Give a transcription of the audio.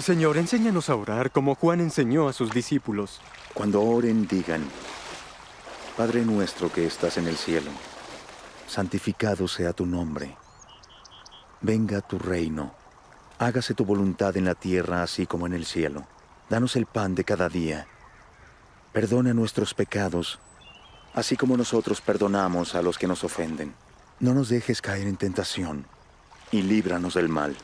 Señor, enséñanos a orar como Juan enseñó a sus discípulos. Cuando oren, digan, Padre nuestro que estás en el cielo, santificado sea tu nombre. Venga tu reino, hágase tu voluntad en la tierra así como en el cielo. Danos el pan de cada día. Perdona nuestros pecados, así como nosotros perdonamos a los que nos ofenden. No nos dejes caer en tentación y líbranos del mal.